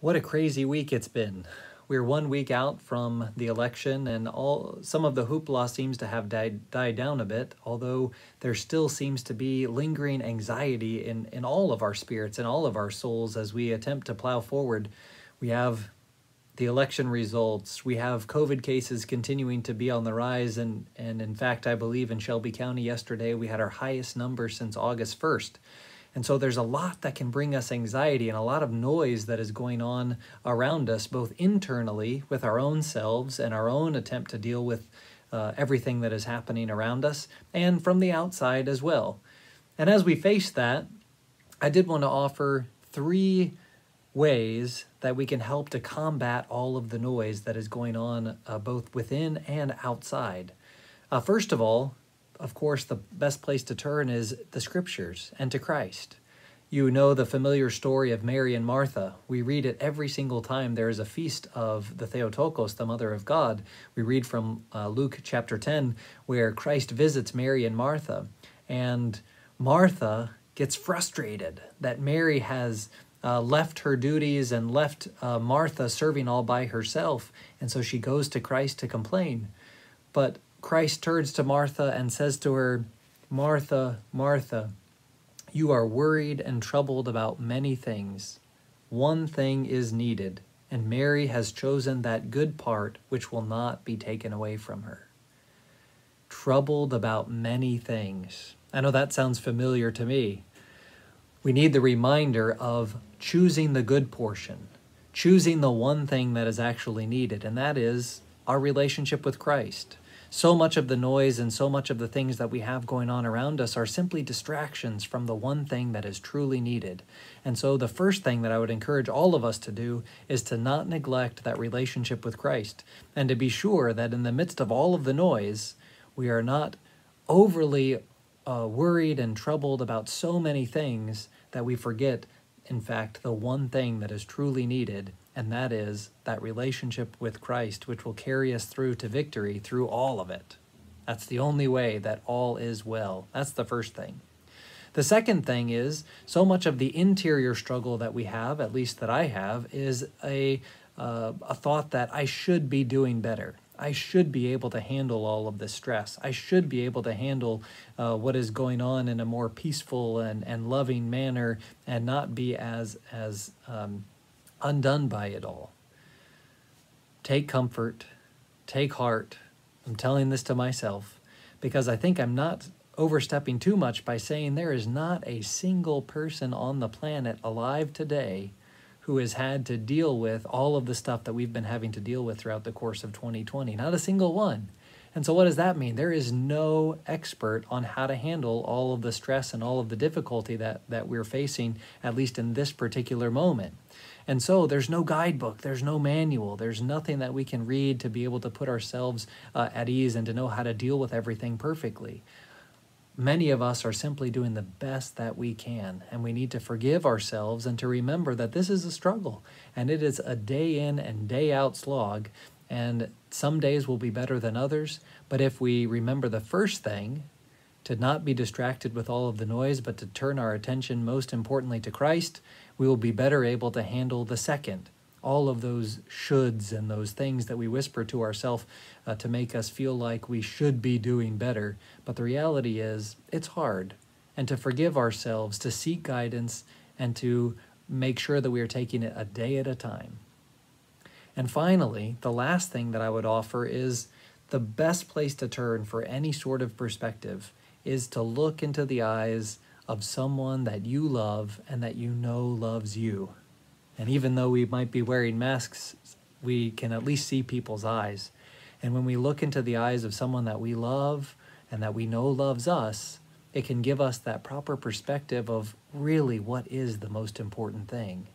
What a crazy week it's been. We're one week out from the election, and all some of the hoopla seems to have died, died down a bit, although there still seems to be lingering anxiety in, in all of our spirits and all of our souls as we attempt to plow forward. We have the election results, we have COVID cases continuing to be on the rise, and, and in fact, I believe in Shelby County yesterday we had our highest number since August 1st. And so there's a lot that can bring us anxiety and a lot of noise that is going on around us, both internally with our own selves and our own attempt to deal with uh, everything that is happening around us, and from the outside as well. And as we face that, I did want to offer three ways that we can help to combat all of the noise that is going on uh, both within and outside. Uh, first of all, of course, the best place to turn is the scriptures and to Christ. You know the familiar story of Mary and Martha. We read it every single time there is a feast of the Theotokos, the Mother of God. We read from uh, Luke chapter 10, where Christ visits Mary and Martha, and Martha gets frustrated that Mary has uh, left her duties and left uh, Martha serving all by herself, and so she goes to Christ to complain. But Christ turns to Martha and says to her, Martha, Martha, you are worried and troubled about many things. One thing is needed, and Mary has chosen that good part which will not be taken away from her. Troubled about many things. I know that sounds familiar to me. We need the reminder of choosing the good portion, choosing the one thing that is actually needed, and that is our relationship with Christ. So much of the noise and so much of the things that we have going on around us are simply distractions from the one thing that is truly needed. And so, the first thing that I would encourage all of us to do is to not neglect that relationship with Christ and to be sure that in the midst of all of the noise, we are not overly uh, worried and troubled about so many things that we forget, in fact, the one thing that is truly needed and that is that relationship with Christ, which will carry us through to victory through all of it. That's the only way that all is well. That's the first thing. The second thing is so much of the interior struggle that we have, at least that I have, is a, uh, a thought that I should be doing better. I should be able to handle all of this stress. I should be able to handle uh, what is going on in a more peaceful and, and loving manner and not be as, as um, undone by it all. Take comfort, take heart. I'm telling this to myself because I think I'm not overstepping too much by saying there is not a single person on the planet alive today who has had to deal with all of the stuff that we've been having to deal with throughout the course of 2020. Not a single one. And so, what does that mean? There is no expert on how to handle all of the stress and all of the difficulty that, that we're facing, at least in this particular moment. And so, there's no guidebook, there's no manual, there's nothing that we can read to be able to put ourselves uh, at ease and to know how to deal with everything perfectly. Many of us are simply doing the best that we can, and we need to forgive ourselves and to remember that this is a struggle and it is a day in and day out slog and some days will be better than others, but if we remember the first thing, to not be distracted with all of the noise, but to turn our attention most importantly to Christ, we will be better able to handle the second. All of those shoulds and those things that we whisper to ourselves uh, to make us feel like we should be doing better. But the reality is, it's hard. And to forgive ourselves, to seek guidance, and to make sure that we are taking it a day at a time. And finally, the last thing that I would offer is the best place to turn for any sort of perspective is to look into the eyes of someone that you love and that you know loves you. And even though we might be wearing masks, we can at least see people's eyes. And when we look into the eyes of someone that we love and that we know loves us, it can give us that proper perspective of really what is the most important thing.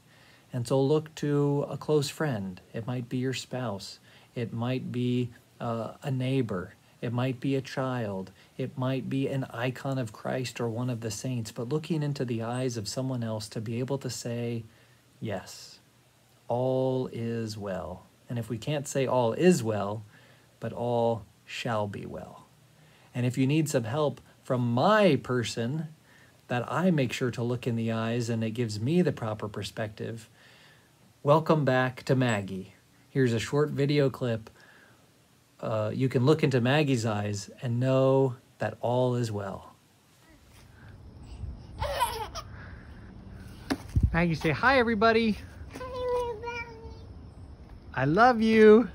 And so look to a close friend. It might be your spouse. It might be uh, a neighbor. It might be a child. It might be an icon of Christ or one of the saints. But looking into the eyes of someone else to be able to say, yes, all is well. And if we can't say all is well, but all shall be well. And if you need some help from my person, that I make sure to look in the eyes and it gives me the proper perspective, Welcome back to Maggie. Here's a short video clip. Uh, you can look into Maggie's eyes and know that all is well. Maggie, say hi, everybody. Hi, everybody. I love you.